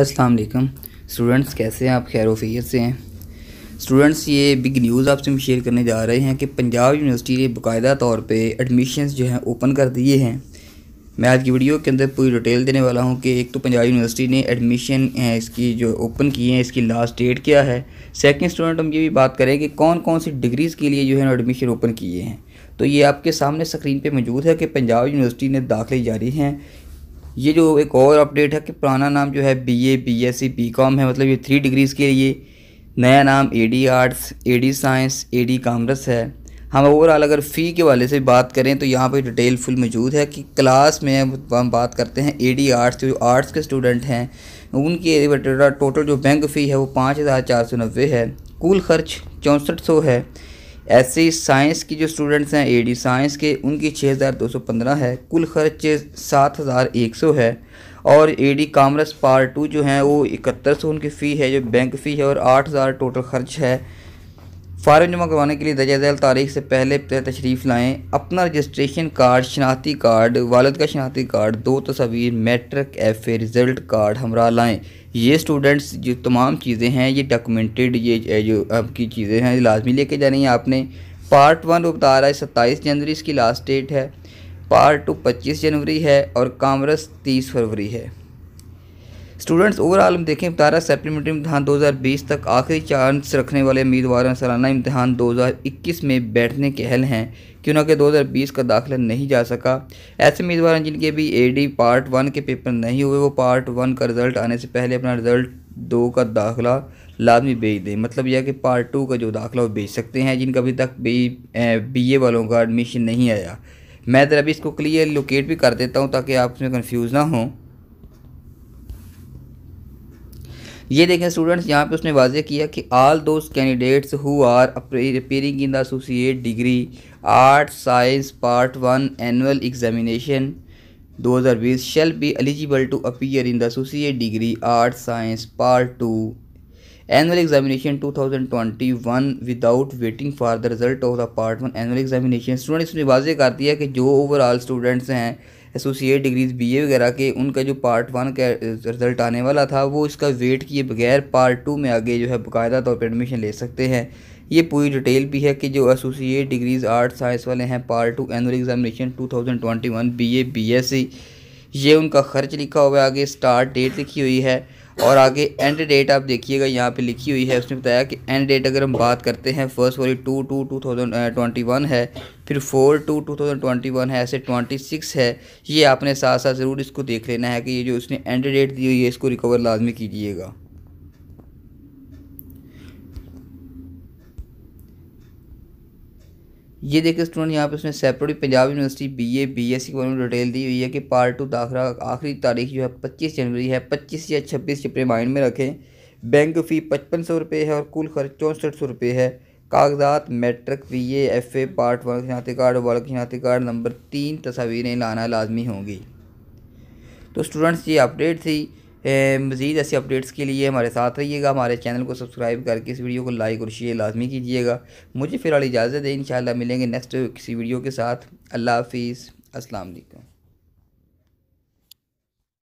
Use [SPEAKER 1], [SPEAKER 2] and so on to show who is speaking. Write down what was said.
[SPEAKER 1] अस्सलाम वालेकुम स्टूडेंट्स कैसे हैं आप खैर वफीयत से हैं स्टूडेंट्स ये बिग न्यूज़ आपसे हम शेयर करने जा रहे हैं कि पंजाब यूनिवर्सिटी ने बाकायदा तौर पे एडमिशन्स जो हैं ओपन कर दिए हैं मैं आज की वीडियो के अंदर पूरी डिटेल देने वाला हूँ कि एक तो पंजाब यूनिवर्सिटी ने एडमिशन इसकी जो ओपन की है इसकी लास्ट डेट क्या है सेकेंड स्टूडेंट हम ये भी बात करें कि कौन कौन सी डिग्रीज़ के लिए जो है एडमिशन ओपन किए हैं तो ये आपके सामने स्क्रीन पे मौजूद है कि पंजाब यूनिवर्सिटी ने दाखिले जारी हैं ये जो एक और अपडेट है कि पुराना नाम जो है B A B S C B com है मतलब ये थ्री डिग्रीज़ के लिए नया नाम A D arts A D science A D commerce है हम ओवरऑल अगर फ़ी के वाले से बात करें तो यहाँ पे डिटेल फुल मौजूद है कि क्लास में हम बात करते हैं ए डी आर्ट्स जो आर्ट्स के स्टूडेंट हैं उनके टोटल जो बैंक फ़ी है वो पाँच हज़ार चार सौ नब्बे है कुल खर्च चौंसठ सौ है ऐसे साइंस की जो स्टूडेंट्स हैं एडी साइंस के उनकी 6215 है कुल खर्च 7100 है और एडी कामर्स पार्ट टू जो है वो इकहत्तर सौ उनकी फ़ी है जो बैंक फ़ी है और आठ हज़ार टोटल खर्च है फार्म जमा करवाने के लिए दर्जा जैल तारीख से पहले तशरीफ़ लाएँ अपना रजिस्ट्रेशन कार्ड शनाख्ती कार्ड वालद का शनाख्ती कार्ड दो तस्वीर matric F A result card हमरा लाएँ ये स्टूडेंट्स जो तमाम चीज़ें हैं ये डॉक्यूमेंटेड ये जो आपकी चीज़ें हैं लाजमी लेके जानी है आपने पार्ट वन को बता रहा है सत्ताईस जनवरी इसकी लास्ट डेट है पार्ट टू पच्चीस जनवरी है और कामरस तीस फरवरी है स्टूडेंट्स ओवरऑल हम देखें तारा सप्लीमेंट्री इम्तहान 2020 तक आखिरी चांस रखने वाले उम्मीदवार सालाना इम्तहान 2021 में बैठने के अहल हैं क्यों कि 2020 का दाखिला नहीं जा सका ऐसे उम्मीदवार जिनके भी एडी पार्ट वन के पेपर नहीं हुए वो पार्ट वन का रिज़ल्ट आने से पहले अपना रिज़ल्ट दो का दाखिला लाजमी बेच दें मतलब यह कि पार्ट टू का जो दाखिला वो बेच सकते हैं जिनका अभी तक बी बी ए वालों का एडमिशन नहीं आया मैं ज़रा अभी इसको क्लियर लोकेट भी कर देता हूँ ताकि आप इसमें कन्फ्यूज़ ना हों ये देखें स्टूडेंट्स यहाँ पे उसने वाजे किया कि all those candidates who are appearing in the associate degree art science part one annual examination 2020 shall be eligible to appear in the associate degree art science part two annual examination 2021 without waiting for the result of the part one annual examination students ने वाजे कर दिया कि जो overall students हैं associate degrees BA वगैरह के उनका जो पार्ट वन का रिज़ल्ट आने वाला था वो इसका वेट किए बगैर पार्ट टू में आगे जो है बाकायदा तौर पर एडमिशन ले सकते हैं ये पूरी डिटेल भी है कि जो एसोसिएट डिग्रीज आर्ट साइंस वाले हैं part two annual examination two thousand twenty B S C ये उनका खर्च लिखा हुआ है आगे स्टार्ट डेट लिखी हुई है और आगे एंड डेट आप देखिएगा यहाँ पे लिखी हुई है उसने बताया कि एंड डेट अगर हम बात करते हैं फर्स्ट वाली two two two thousand twenty one है फिर four two two thousand twenty one है ऐसे ट्वेंटी सिक्स है ये आपने साथ साथ ज़रूर इसको देख लेना है कि ये जो उसने एंड डेट दी हुई है इसको रिकवर लाजमी कीजिएगा ये देखिए स्टूडेंट यहाँ पे उसने separate Punjab university BA BSc के बारे में डिटेल दी हुई है कि पार्ट टू दाखिला आखिरी तारीख जो है पच्चीस जनवरी है पच्चीस या छब्बीस अपने माइंड में रखें बैंक फ़ी पचपन सौ रुपये है और कुल खर्च चौंसठ सौ रुपये है कागजात matric B A F A part one शनाख्ती कार्ड वर्ग शनाख्ती कार्ड नंबर तीन तस्वीरें लाना लाजमी होंगी तो स्टूडेंट्स ये अपडेट थी मज़ीद ऐसी अपडेट्स के लिए हमारे साथ रहिएगा हमारे चैनल को सब्सक्राइब करके इस वीडियो को लाइक और शेयर लाजमी कीजिएगा मुझे फ़िलहाल इजाज़त है इन मिलेंगे नेक्स्ट किसी वीडियो के साथ अल्लाह हाफिज़ असलकम